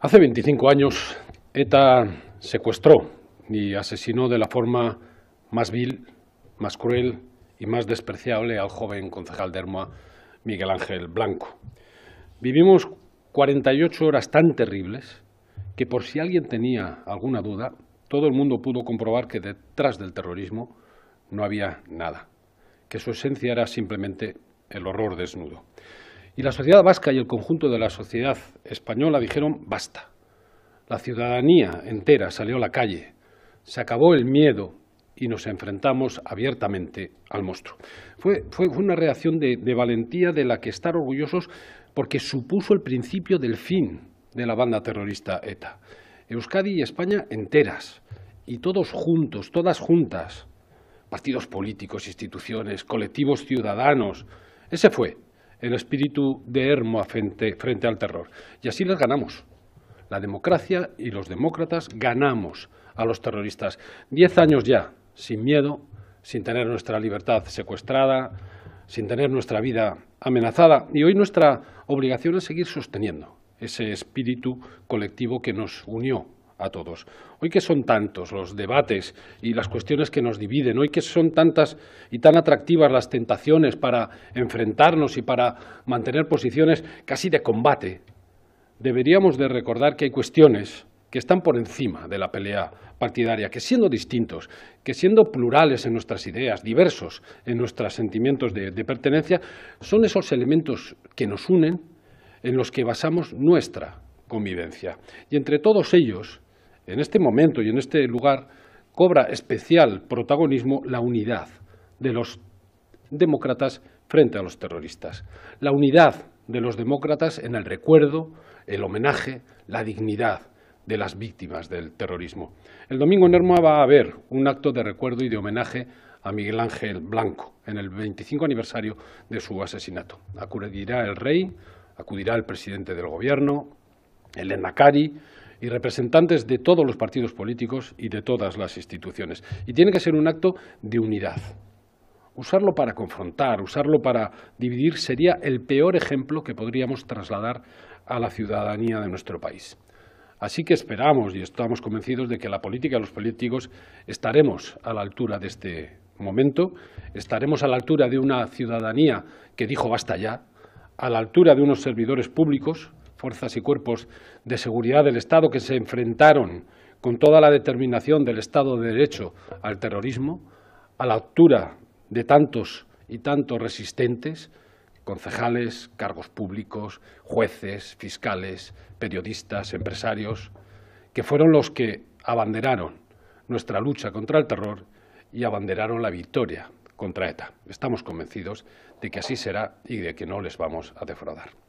Hace 25 años, ETA secuestró y asesinó de la forma más vil, más cruel y más despreciable al joven concejal de ERMA Miguel Ángel Blanco. Vivimos 48 horas tan terribles que por si alguien tenía alguna duda, todo el mundo pudo comprobar que detrás del terrorismo no había nada, que su esencia era simplemente el horror desnudo. Y la sociedad vasca y el conjunto de la sociedad española dijeron basta. La ciudadanía entera salió a la calle, se acabó el miedo y nos enfrentamos abiertamente al monstruo. Fue, una reacción de valentía de la que estar orgullosos porque supuso el principio del fin de la banda terrorista ETA. Euskadi y España enteras, y todos juntos, todas juntas, partidos políticos, instituciones, colectivos ciudadanos. Ese fue el espíritu de Hermo frente, frente al terror. Y así les ganamos. La democracia y los demócratas ganamos a los terroristas. Diez años ya, sin miedo, sin tener nuestra libertad secuestrada, sin tener nuestra vida amenazada. Y hoy nuestra obligación es seguir sosteniendo ese espíritu colectivo que nos unió a todos. Hoy que son tantos los debates y las cuestiones que nos dividen, hoy que son tantas y tan atractivas las tentaciones para enfrentarnos y para mantener posiciones casi de combate, deberíamos de recordar que hay cuestiones que están por encima de la pelea partidaria, que siendo distintos, que siendo plurales en nuestras ideas, diversos en nuestros sentimientos de, de, pertenencia, son esos elementos que nos unen en los que basamos nuestra convivencia. Y entre todos ellos en este momento y en este lugar cobra especial protagonismo la unidad de los demócratas frente a los terroristas, la unidad de los demócratas en el recuerdo, el homenaje, la dignidad de las víctimas del terrorismo. El domingo en Hermoa va a haber un acto de recuerdo y de homenaje a Miguel Ángel Blanco en el 25 aniversario de su asesinato. Acudirá el rey, acudirá el presidente del gobierno, el Enacari, y representantes de todos los partidos políticos y de todas las instituciones. Y tiene que ser un acto de unidad. Usarlo para confrontar, usarlo para dividir sería el peor ejemplo que podríamos trasladar a la ciudadanía de nuestro país. Así que esperamos y estamos convencidos de que la política y los políticos estaremos a la altura de este momento, estaremos a la altura de una ciudadanía que dijo basta ya, a la altura de unos servidores públicos fuerzas y cuerpos de seguridad del Estado que se enfrentaron con toda la determinación del Estado de Derecho al terrorismo, a la altura de tantos y tantos resistentes, concejales, cargos públicos, jueces, fiscales, periodistas, empresarios, que fueron los que abanderaron nuestra lucha contra el terror y abanderaron la victoria contra ETA. Estamos convencidos de que así será y de que no les vamos a defraudar.